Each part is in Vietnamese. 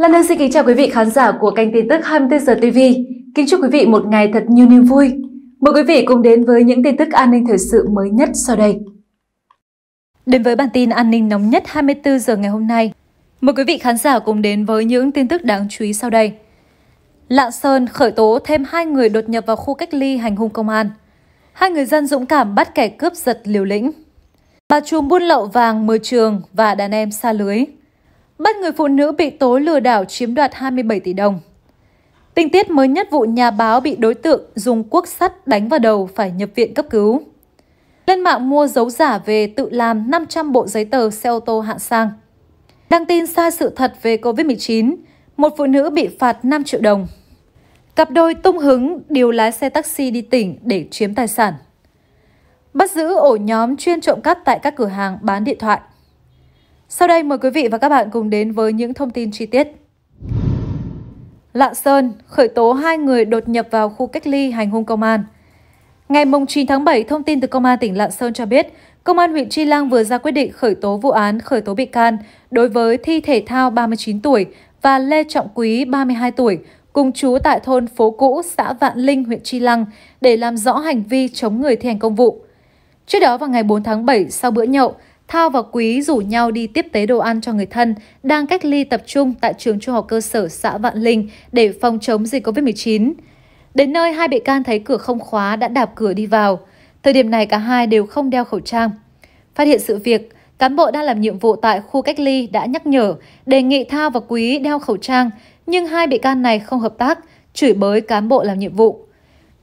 Lan Hương xin kính chào quý vị khán giả của kênh tin tức 24 giờ TV. Kính chúc quý vị một ngày thật nhiều niềm vui. Mời quý vị cùng đến với những tin tức an ninh thời sự mới nhất sau đây. Đến với bản tin an ninh nóng nhất 24 giờ ngày hôm nay, mời quý vị khán giả cùng đến với những tin tức đáng chú ý sau đây. Lạng Sơn khởi tố thêm hai người đột nhập vào khu cách ly hành hung công an. Hai người dân dũng cảm bắt kẻ cướp giật liều lĩnh. Bà trùm buôn lậu vàng mười trường và đàn em xa lưới bắt người phụ nữ bị tố lừa đảo chiếm đoạt 27 tỷ đồng. Tình tiết mới nhất vụ nhà báo bị đối tượng dùng cuốc sắt đánh vào đầu phải nhập viện cấp cứu. Lên mạng mua dấu giả về tự làm 500 bộ giấy tờ xe ô tô hạng sang. Đăng tin sai sự thật về Covid-19, một phụ nữ bị phạt 5 triệu đồng. Cặp đôi tung hứng điều lái xe taxi đi tỉnh để chiếm tài sản. Bắt giữ ổ nhóm chuyên trộm cắp tại các cửa hàng bán điện thoại. Sau đây mời quý vị và các bạn cùng đến với những thông tin chi tiết. Lạng Sơn khởi tố hai người đột nhập vào khu cách ly hành hung công an. Ngày 9 tháng 7, thông tin từ Công an tỉnh Lạng Sơn cho biết, Công an huyện Tri Lăng vừa ra quyết định khởi tố vụ án khởi tố bị can đối với Thi Thể Thao 39 tuổi và Lê Trọng Quý 32 tuổi, cùng chú tại thôn Phố Cũ, xã Vạn Linh, huyện Tri Lăng, để làm rõ hành vi chống người thi hành công vụ. Trước đó vào ngày 4 tháng 7, sau bữa nhậu, Thao và Quý rủ nhau đi tiếp tế đồ ăn cho người thân đang cách ly tập trung tại trường trung học cơ sở xã Vạn Linh để phòng chống dịch COVID-19. Đến nơi, hai bị can thấy cửa không khóa đã đạp cửa đi vào. Thời điểm này cả hai đều không đeo khẩu trang. Phát hiện sự việc, cán bộ đang làm nhiệm vụ tại khu cách ly đã nhắc nhở, đề nghị Thao và Quý đeo khẩu trang, nhưng hai bị can này không hợp tác, chửi bới cán bộ làm nhiệm vụ.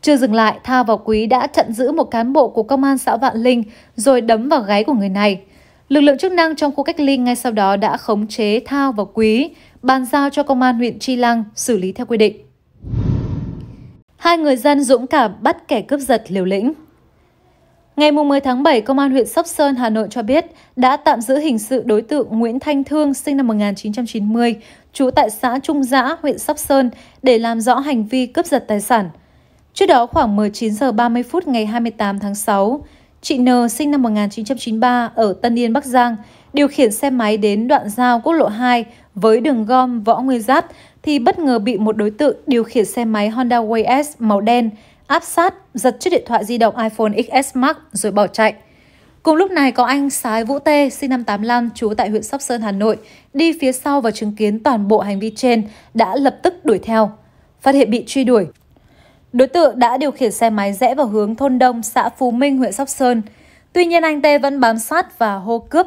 Chưa dừng lại, Thao và Quý đã chặn giữ một cán bộ của công an xã Vạn Linh rồi đấm vào gáy của người này. Lực lượng chức năng trong khu cách ly ngay sau đó đã khống chế Thao và Quý, bàn giao cho công an huyện Chi Lăng xử lý theo quy định. Hai người dân dũng cảm bắt kẻ cướp giật liều lĩnh. Ngày 10 tháng 7, Công an huyện Sóc Sơn, Hà Nội cho biết đã tạm giữ hình sự đối tượng Nguyễn Thanh Thương, sinh năm 1990, trú tại xã Trung Giã, huyện Sóc Sơn, để làm rõ hành vi cướp giật tài sản. Trước đó khoảng 19 giờ 30 phút ngày 28 tháng 6, Chị N sinh năm 1993 ở Tân Yên, Bắc Giang, điều khiển xe máy đến đoạn giao quốc lộ 2 với đường gom Võ Nguyên Giáp thì bất ngờ bị một đối tượng điều khiển xe máy Honda Way S màu đen áp sát, giật chiếc điện thoại di động iPhone XS Max rồi bỏ chạy. Cùng lúc này có anh Sái Vũ Tê, sinh năm 85, trú tại huyện Sóc Sơn, Hà Nội, đi phía sau và chứng kiến toàn bộ hành vi trên, đã lập tức đuổi theo. Phát hiện bị truy đuổi, Đối tượng đã điều khiển xe máy rẽ vào hướng thôn Đông, xã Phú Minh, huyện Sóc Sơn. Tuy nhiên anh Tê vẫn bám sát và hô cướp.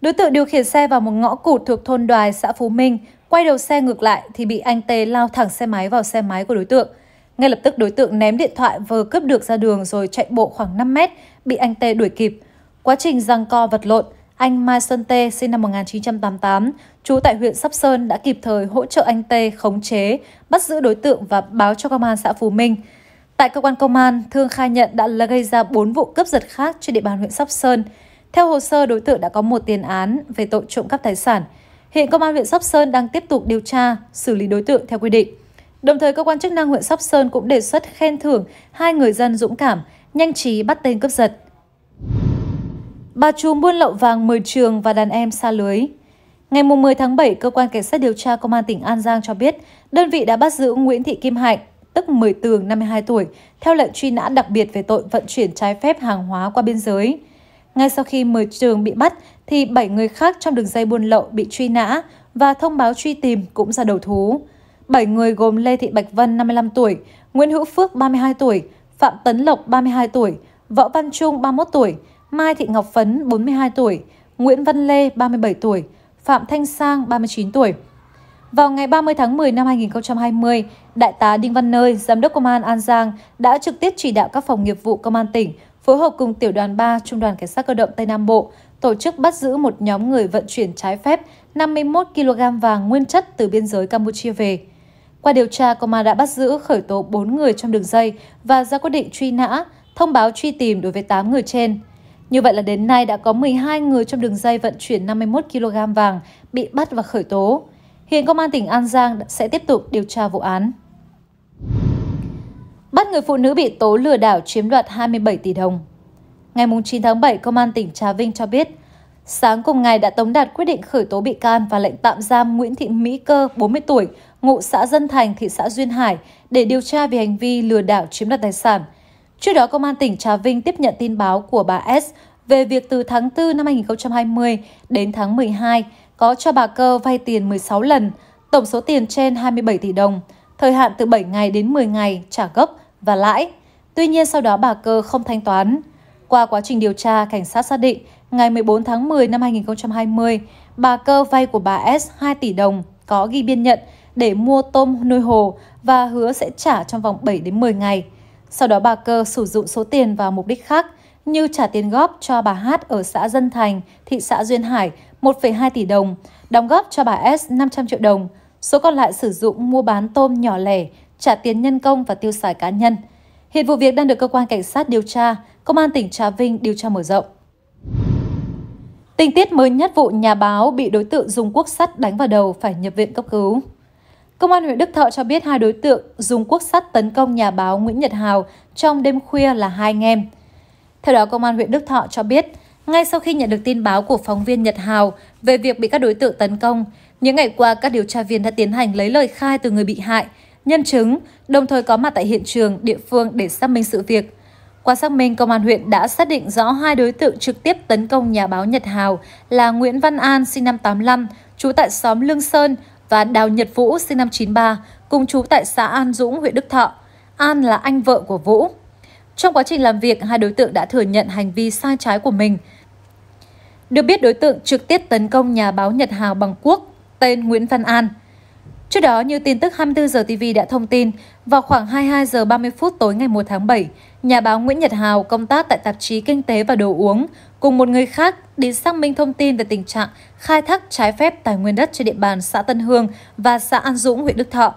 Đối tượng điều khiển xe vào một ngõ cụt thuộc thôn Đoài, xã Phú Minh, quay đầu xe ngược lại thì bị anh Tê lao thẳng xe máy vào xe máy của đối tượng. Ngay lập tức đối tượng ném điện thoại vừa cướp được ra đường rồi chạy bộ khoảng 5 mét, bị anh Tê đuổi kịp. Quá trình giằng co vật lộn, anh Mai Sơn Tê sinh năm 1988, trú tại huyện Sóc Sơn đã kịp thời hỗ trợ anh Tê khống chế, bắt giữ đối tượng và báo cho công an xã Phú Minh. Tại cơ quan công an, Thương khai nhận đã là gây ra 4 vụ cướp giật khác trên địa bàn huyện Sóc Sơn. Theo hồ sơ, đối tượng đã có một tiền án về tội trộm cắp tài sản. Hiện công an huyện Sóc Sơn đang tiếp tục điều tra, xử lý đối tượng theo quy định. Đồng thời, cơ quan chức năng huyện Sóc Sơn cũng đề xuất khen thưởng hai người dân dũng cảm, nhanh trí bắt tên cướp giật. Bà trùm buôn lậu vàng 10 trường và đàn em xa lưới. Ngày 10 tháng 7, Cơ quan Cảnh sát điều tra Công an tỉnh An Giang cho biết, đơn vị đã bắt giữ Nguyễn Thị Kim Hạnh, tức 10 tường 52 tuổi, theo lệnh truy nã đặc biệt về tội vận chuyển trái phép hàng hóa qua biên giới. Ngay sau khi 10 trường bị bắt, thì 7 người khác trong đường dây buôn lậu bị truy nã và thông báo truy tìm cũng ra đầu thú. 7 người gồm Lê Thị Bạch Vân 55 tuổi, Nguyễn Hữu Phước 32 tuổi, Phạm Tấn Lộc 32 tuổi, Võ Văn Trung 31 tuổi, Mai Thị Ngọc Phấn 42 tuổi, Nguyễn Văn Lê 37 tuổi, Phạm Thanh Sang 39 tuổi. Vào ngày 30 tháng 10 năm 2020, Đại tá Đinh Văn Nơi, Giám đốc Công an An Giang đã trực tiếp chỉ đạo các phòng nghiệp vụ Công an tỉnh phối hợp cùng Tiểu đoàn 3 Trung đoàn Cảnh sát cơ động Tây Nam Bộ tổ chức bắt giữ một nhóm người vận chuyển trái phép 51 kg vàng nguyên chất từ biên giới Campuchia về. Qua điều tra, công an đã bắt giữ khởi tố 4 người trong đường dây và ra quyết định truy nã, thông báo truy tìm đối với 8 người trên. Như vậy là đến nay đã có 12 người trong đường dây vận chuyển 51 kg vàng bị bắt và khởi tố. Hiện Công an tỉnh An Giang sẽ tiếp tục điều tra vụ án. Bắt người phụ nữ bị tố lừa đảo chiếm đoạt 27 tỷ đồng. Ngày 9 tháng 7, Công an tỉnh Trà Vinh cho biết, sáng cùng ngày đã tống đạt quyết định khởi tố bị can và lệnh tạm giam Nguyễn Thị Mỹ Cơ, 40 tuổi, ngụ xã Dân Thành, thị xã Duyên Hải, để điều tra về hành vi lừa đảo chiếm đoạt tài sản – Trước đó, Công an tỉnh Trà Vinh tiếp nhận tin báo của bà S về việc từ tháng 4 năm 2020 đến tháng 12 có cho bà Cơ vay tiền 16 lần, tổng số tiền trên 27 tỷ đồng, thời hạn từ 7 ngày đến 10 ngày trả gốc và lãi. Tuy nhiên sau đó bà Cơ không thanh toán. Qua quá trình điều tra, cảnh sát xác định ngày 14 tháng 10 năm 2020, bà Cơ vay của bà S 2 tỷ đồng có ghi biên nhận để mua tôm nuôi hồ và hứa sẽ trả trong vòng 7 đến 10 ngày. Sau đó bà Cơ sử dụng số tiền vào mục đích khác như trả tiền góp cho bà Hát ở xã Dân Thành, thị xã Duyên Hải 1,2 tỷ đồng, đóng góp cho bà S 500 triệu đồng. Số còn lại sử dụng mua bán tôm nhỏ lẻ, trả tiền nhân công và tiêu xài cá nhân. Hiện vụ việc đang được cơ quan cảnh sát điều tra, công an tỉnh Trà Vinh điều tra mở rộng. Tình tiết mới nhất vụ nhà báo bị đối tượng dùng quốc sắt đánh vào đầu phải nhập viện cấp cứu. Công an huyện Đức Thọ cho biết hai đối tượng dùng quốc sắt tấn công nhà báo Nguyễn Nhật Hào trong đêm khuya là hai anh em. Theo đó, Công an huyện Đức Thọ cho biết, ngay sau khi nhận được tin báo của phóng viên Nhật Hào về việc bị các đối tượng tấn công, những ngày qua các điều tra viên đã tiến hành lấy lời khai từ người bị hại, nhân chứng, đồng thời có mặt tại hiện trường, địa phương để xác minh sự việc. Qua xác minh, Công an huyện đã xác định rõ hai đối tượng trực tiếp tấn công nhà báo Nhật Hào là Nguyễn Văn An, sinh năm 85, trú tại xóm Lương Sơn, và Đào Nhật Vũ sinh năm 93, cùng chú tại xã An Dũng, huyện Đức Thọ. An là anh vợ của Vũ. Trong quá trình làm việc, hai đối tượng đã thừa nhận hành vi sai trái của mình. Được biết đối tượng trực tiếp tấn công nhà báo Nhật Hào bằng quốc, tên Nguyễn Văn An – Trước đó, như tin tức 24 giờ TV đã thông tin, vào khoảng 22 giờ 30 phút tối ngày 1 tháng 7, nhà báo Nguyễn Nhật Hào công tác tại tạp chí Kinh tế và Đồ uống cùng một người khác đi xác minh thông tin về tình trạng khai thác trái phép tài nguyên đất trên địa bàn xã Tân Hương và xã An Dũng, huyện Đức Thọ.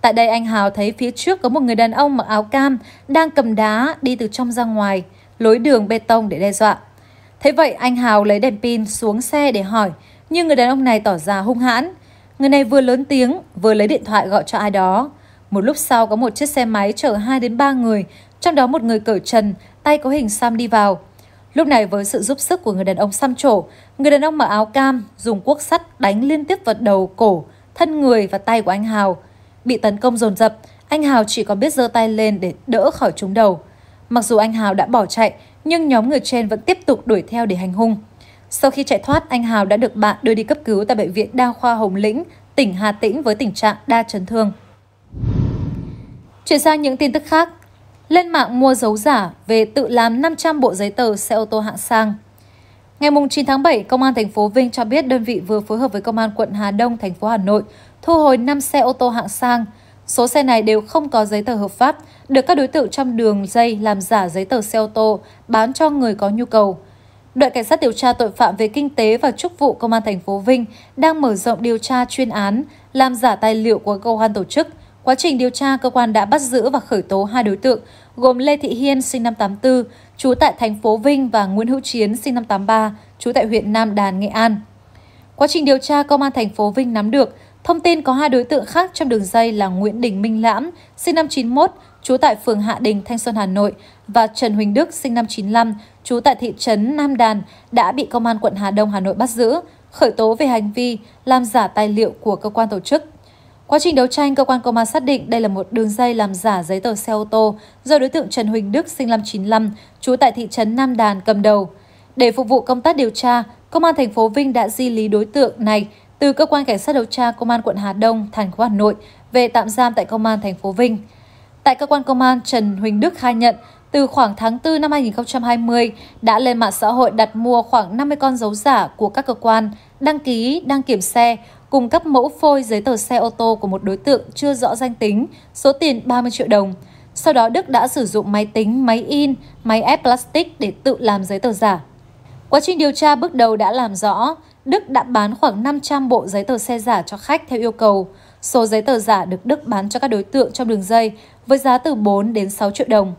Tại đây anh Hào thấy phía trước có một người đàn ông mặc áo cam đang cầm đá đi từ trong ra ngoài, lối đường bê tông để đe dọa. Thế vậy anh Hào lấy đèn pin xuống xe để hỏi, nhưng người đàn ông này tỏ ra hung hãn, Người này vừa lớn tiếng, vừa lấy điện thoại gọi cho ai đó. Một lúc sau có một chiếc xe máy chở 2 đến 3 người, trong đó một người cởi trần, tay có hình Sam đi vào. Lúc này với sự giúp sức của người đàn ông xăm trổ, người đàn ông mặc áo cam dùng cuốc sắt đánh liên tiếp vào đầu, cổ, thân người và tay của anh Hào. Bị tấn công dồn dập, anh Hào chỉ có biết giơ tay lên để đỡ khỏi trúng đầu. Mặc dù anh Hào đã bỏ chạy, nhưng nhóm người trên vẫn tiếp tục đuổi theo để hành hung. Sau khi chạy thoát, anh Hào đã được bạn đưa đi cấp cứu tại Bệnh viện Đa khoa Hồng Lĩnh, tỉnh Hà Tĩnh với tình trạng đa chấn thương. Chuyển sang những tin tức khác. Lên mạng mua dấu giả về tự làm 500 bộ giấy tờ xe ô tô hạng sang. Ngày 9 tháng 7, Công an thành phố Vinh cho biết đơn vị vừa phối hợp với Công an quận Hà Đông, thành phố Hà Nội thu hồi 5 xe ô tô hạng sang. Số xe này đều không có giấy tờ hợp pháp, được các đối tượng trong đường dây làm giả giấy tờ xe ô tô, bán cho người có nhu cầu. Đội Cảnh sát điều tra tội phạm về kinh tế và chức vụ Công an thành phố Vinh đang mở rộng điều tra chuyên án làm giả tài liệu của cơ quan tổ chức. Quá trình điều tra, cơ quan đã bắt giữ và khởi tố hai đối tượng gồm Lê Thị Hiên sinh năm 84, trú tại thành phố Vinh và Nguyễn Hữu Chiến sinh năm 83, trú tại huyện Nam Đàn, Nghệ An. Quá trình điều tra, công an thành phố Vinh nắm được thông tin có hai đối tượng khác trong đường dây là Nguyễn Đình Minh Lãm, sinh năm 91, trú tại phường Hạ Đình, Thanh Xuân, Hà Nội và Trần Huỳnh Đức, sinh năm 95, trú tại thị trấn Nam Đàn đã bị Công an quận Hà Đông, Hà Nội bắt giữ, khởi tố về hành vi làm giả tài liệu của cơ quan tổ chức. Quá trình đấu tranh, cơ quan công an xác định đây là một đường dây làm giả giấy tờ xe ô tô do đối tượng Trần Huỳnh Đức, sinh năm 95, trú tại thị trấn Nam Đàn cầm đầu. Để phục vụ công tác điều tra, Công an thành phố Vinh đã di lý đối tượng này từ cơ quan cảnh sát điều tra Công an quận Hà Đông, thành phố Hà Nội về tạm giam tại Công an thành phố Vinh. Tại cơ quan công an, Trần Huỳnh Đức khai nhận từ khoảng tháng 4 năm 2020 đã lên mạng xã hội đặt mua khoảng 50 con dấu giả của các cơ quan đăng ký, đăng kiểm xe cùng các mẫu phôi giấy tờ xe ô tô của một đối tượng chưa rõ danh tính, số tiền 30 triệu đồng. Sau đó Đức đã sử dụng máy tính, máy in, máy ép plastic để tự làm giấy tờ giả. Quá trình điều tra bước đầu đã làm rõ, Đức đã bán khoảng 500 bộ giấy tờ xe giả cho khách theo yêu cầu. Số giấy tờ giả được Đức bán cho các đối tượng trong đường dây với giá từ 4 đến 6 triệu đồng.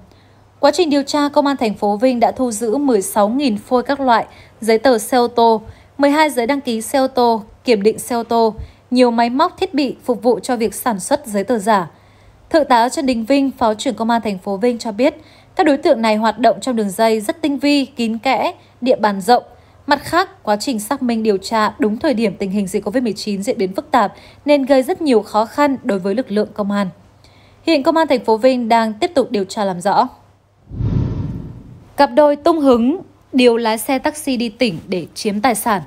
Quá trình điều tra, Công an thành phố Vinh đã thu giữ 16.000 phôi các loại, giấy tờ xe ô tô, 12 giấy đăng ký xe ô tô, kiểm định xe ô tô, nhiều máy móc thiết bị phục vụ cho việc sản xuất giấy tờ giả. Thượng tá Trần Đình Vinh, Phó trưởng Công an thành phố Vinh cho biết, các đối tượng này hoạt động trong đường dây rất tinh vi, kín kẽ, địa bàn rộng. Mặt khác, quá trình xác minh điều tra đúng thời điểm tình hình dịch COVID-19 diễn biến phức tạp nên gây rất nhiều khó khăn đối với lực lượng công an. Hiện công an thành phố Vinh đang tiếp tục điều tra làm rõ. Cặp đôi tung hứng điều lái xe taxi đi tỉnh để chiếm tài sản.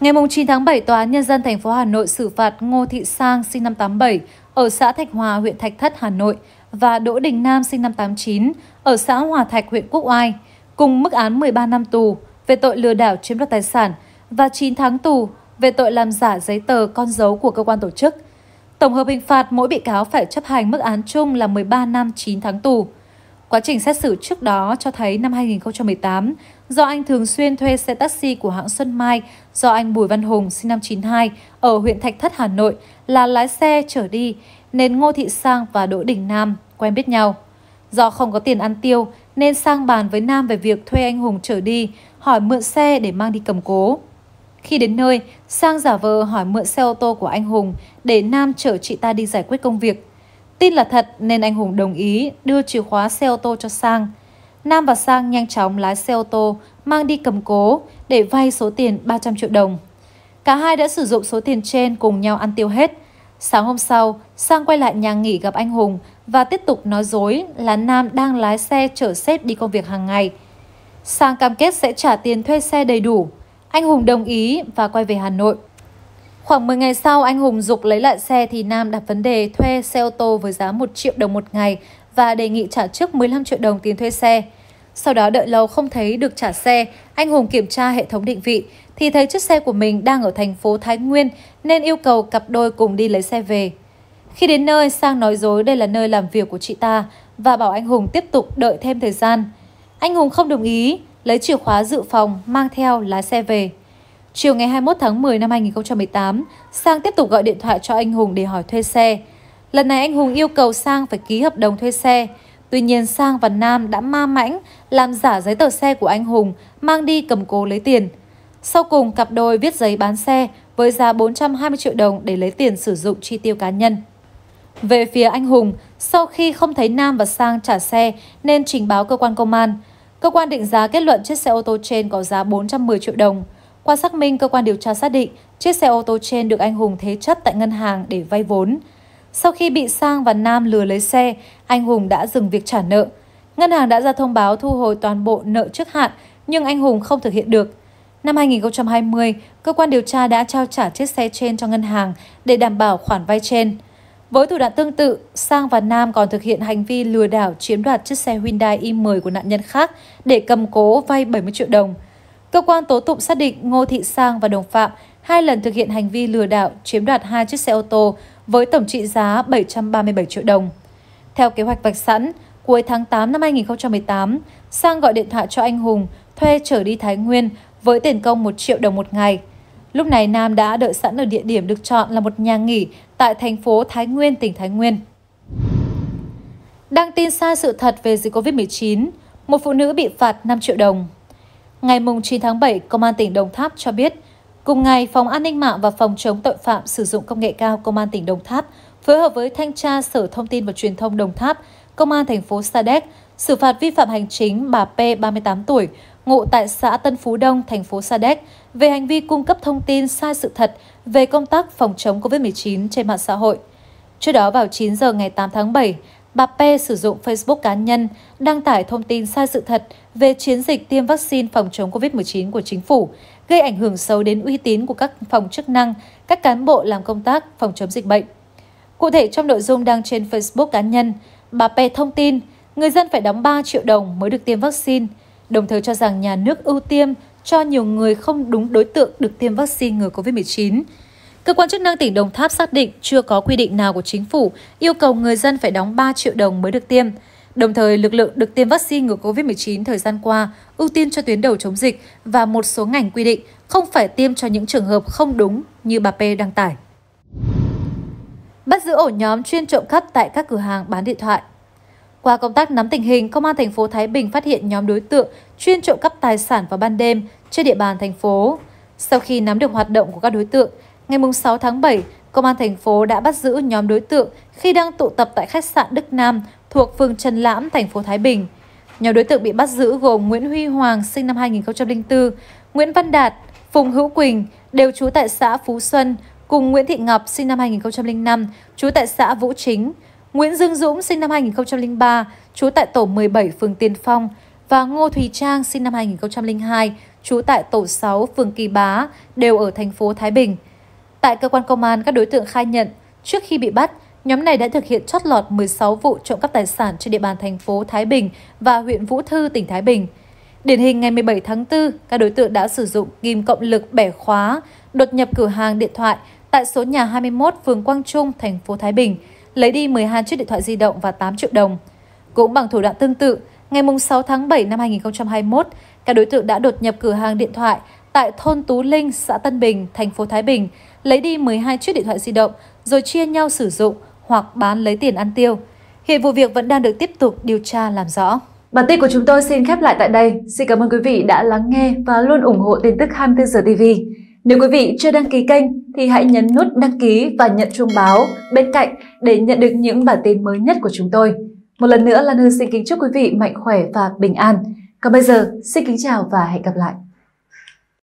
Ngày 9 tháng 7, Tòa án Nhân dân thành phố Hà Nội xử phạt Ngô Thị Sang sinh năm 87 ở xã Thạch Hòa, huyện Thạch Thất, Hà Nội và Đỗ Đình Nam sinh năm 89 ở xã Hòa Thạch, huyện Quốc Oai cùng mức án 13 năm tù về tội lừa đảo chiếm đoạt tài sản và 9 tháng tù về tội làm giả giấy tờ con dấu của cơ quan tổ chức. Tổng hợp hình phạt mỗi bị cáo phải chấp hành mức án chung là 13 năm 9 tháng tù. Quá trình xét xử trước đó cho thấy năm 2018, do anh thường xuyên thuê xe taxi của hãng Xuân Mai do anh Bùi Văn Hùng sinh năm 92 ở huyện Thạch Thất, Hà Nội là lái xe chở đi, nên Ngô Thị Sang và Đỗ Đình Nam quen biết nhau. Do không có tiền ăn tiêu, nên Sang bàn với Nam về việc thuê anh Hùng chở đi, hỏi mượn xe để mang đi cầm cố. Khi đến nơi, Sang giả vờ hỏi mượn xe ô tô của anh Hùng để Nam chở chị ta đi giải quyết công việc. Tin là thật nên anh Hùng đồng ý đưa chìa khóa xe ô tô cho Sang. Nam và Sang nhanh chóng lái xe ô tô mang đi cầm cố để vay số tiền 300 triệu đồng. Cả hai đã sử dụng số tiền trên cùng nhau ăn tiêu hết. Sáng hôm sau, Sang quay lại nhà nghỉ gặp anh Hùng và tiếp tục nói dối là Nam đang lái xe chở sếp đi công việc hàng ngày. Sang cam kết sẽ trả tiền thuê xe đầy đủ anh Hùng đồng ý và quay về Hà Nội. Khoảng 10 ngày sau, anh Hùng dục lấy lại xe thì Nam đặt vấn đề thuê xe ô tô với giá 1 triệu đồng một ngày và đề nghị trả trước 15 triệu đồng tiền thuê xe. Sau đó đợi lâu không thấy được trả xe, anh Hùng kiểm tra hệ thống định vị thì thấy chiếc xe của mình đang ở thành phố Thái Nguyên nên yêu cầu cặp đôi cùng đi lấy xe về. Khi đến nơi, Sang nói dối đây là nơi làm việc của chị ta và bảo anh Hùng tiếp tục đợi thêm thời gian. Anh Hùng không đồng ý, lấy chìa khóa dự phòng mang theo lái xe về. Chiều ngày 21 tháng 10 năm 2018, Sang tiếp tục gọi điện thoại cho anh Hùng để hỏi thuê xe. Lần này anh Hùng yêu cầu Sang phải ký hợp đồng thuê xe. Tuy nhiên Sang và Nam đã ma mãnh làm giả giấy tờ xe của anh Hùng, mang đi cầm cố lấy tiền. Sau cùng, cặp đôi viết giấy bán xe với giá 420 triệu đồng để lấy tiền sử dụng chi tiêu cá nhân. Về phía anh Hùng, sau khi không thấy Nam và Sang trả xe nên trình báo cơ quan công an, Cơ quan định giá kết luận chiếc xe ô tô trên có giá 410 triệu đồng. Qua xác minh, cơ quan điều tra xác định chiếc xe ô tô trên được anh Hùng thế chấp tại ngân hàng để vay vốn. Sau khi bị Sang và Nam lừa lấy xe, anh Hùng đã dừng việc trả nợ. Ngân hàng đã ra thông báo thu hồi toàn bộ nợ trước hạn, nhưng anh Hùng không thực hiện được. Năm 2020, cơ quan điều tra đã trao trả chiếc xe trên cho ngân hàng để đảm bảo khoản vay trên. Với thủ đoạn tương tự, Sang và Nam còn thực hiện hành vi lừa đảo chiếm đoạt chiếc xe Hyundai i10 của nạn nhân khác để cầm cố vay 70 triệu đồng. Cơ quan tố tụng xác định Ngô Thị Sang và đồng phạm hai lần thực hiện hành vi lừa đảo chiếm đoạt hai chiếc xe ô tô với tổng trị giá 737 triệu đồng. Theo kế hoạch vạch sẵn, cuối tháng 8 năm 2018, Sang gọi điện thoại cho anh Hùng thuê trở đi Thái Nguyên với tiền công 1 triệu đồng một ngày – Lúc này Nam đã đợi sẵn ở địa điểm được chọn là một nhà nghỉ tại thành phố Thái Nguyên, tỉnh Thái Nguyên. Đăng tin sai sự thật về dịch COVID-19, một phụ nữ bị phạt 5 triệu đồng. Ngày 9 tháng 7, Công an tỉnh Đồng Tháp cho biết, cùng ngày Phòng An ninh mạng và Phòng chống tội phạm sử dụng công nghệ cao Công an tỉnh Đồng Tháp phối hợp với Thanh tra Sở Thông tin và Truyền thông Đồng Tháp, Công an thành phố Sa Đéc xử phạt vi phạm hành chính bà P, 38 tuổi, ngụ tại xã Tân Phú Đông, thành phố Sa Đéc, về hành vi cung cấp thông tin sai sự thật về công tác phòng chống COVID-19 trên mạng xã hội. Trước đó vào 9 giờ ngày 8 tháng 7, bà P sử dụng Facebook cá nhân đăng tải thông tin sai sự thật về chiến dịch tiêm vaccine phòng chống COVID-19 của chính phủ, gây ảnh hưởng xấu đến uy tín của các phòng chức năng, các cán bộ làm công tác phòng chống dịch bệnh. Cụ thể trong nội dung đăng trên Facebook cá nhân, bà P thông tin người dân phải đóng 3 triệu đồng mới được tiêm vaccine – đồng thời cho rằng nhà nước ưu tiêm cho nhiều người không đúng đối tượng được tiêm vaccine ngừa COVID-19. Cơ quan chức năng tỉnh Đồng Tháp xác định chưa có quy định nào của chính phủ yêu cầu người dân phải đóng 3 triệu đồng mới được tiêm. Đồng thời, lực lượng được tiêm vaccine ngừa COVID-19 thời gian qua ưu tiên cho tuyến đầu chống dịch và một số ngành quy định không phải tiêm cho những trường hợp không đúng như bà P đăng tải. Bắt giữ ổ nhóm chuyên trộm cắp tại các cửa hàng bán điện thoại qua công tác nắm tình hình, Công an thành phố Thái Bình phát hiện nhóm đối tượng chuyên trộm cắp tài sản vào ban đêm trên địa bàn thành phố. Sau khi nắm được hoạt động của các đối tượng, ngày 6 tháng 7, Công an thành phố đã bắt giữ nhóm đối tượng khi đang tụ tập tại khách sạn Đức Nam thuộc phường Trần Lãm, thành phố Thái Bình. Nhóm đối tượng bị bắt giữ gồm Nguyễn Huy Hoàng sinh năm 2004, Nguyễn Văn Đạt, Phùng Hữu Quỳnh đều trú tại xã Phú Xuân cùng Nguyễn Thị Ngọc sinh năm 2005, trú tại xã Vũ Chính. Nguyễn Dương Dũng sinh năm 2003, trú tại tổ 17 phường Tiên Phong và Ngô Thùy Trang sinh năm 2002, trú tại tổ 6 phường Kỳ Bá, đều ở thành phố Thái Bình. Tại cơ quan công an, các đối tượng khai nhận, trước khi bị bắt, nhóm này đã thực hiện chót lọt 16 vụ trộm cắp tài sản trên địa bàn thành phố Thái Bình và huyện Vũ Thư, tỉnh Thái Bình. Điển hình ngày 17 tháng 4, các đối tượng đã sử dụng kim cộng lực bẻ khóa, đột nhập cửa hàng điện thoại tại số nhà 21 phường Quang Trung, thành phố Thái Bình – lấy đi 12 chiếc điện thoại di động và 8 triệu đồng. Cũng bằng thủ đoạn tương tự, ngày 6 tháng 7 năm 2021, các đối tượng đã đột nhập cửa hàng điện thoại tại thôn Tú Linh, xã Tân Bình, thành phố Thái Bình, lấy đi 12 chiếc điện thoại di động rồi chia nhau sử dụng hoặc bán lấy tiền ăn tiêu. Hiện vụ việc vẫn đang được tiếp tục điều tra làm rõ. Bản tin của chúng tôi xin khép lại tại đây. Xin cảm ơn quý vị đã lắng nghe và luôn ủng hộ tin tức 24 giờ TV. Nếu quý vị chưa đăng ký kênh thì hãy nhấn nút đăng ký và nhận chuông báo bên cạnh để nhận được những bản tin mới nhất của chúng tôi. Một lần nữa, Lan Hương xin kính chúc quý vị mạnh khỏe và bình an. Còn bây giờ, xin kính chào và hẹn gặp lại.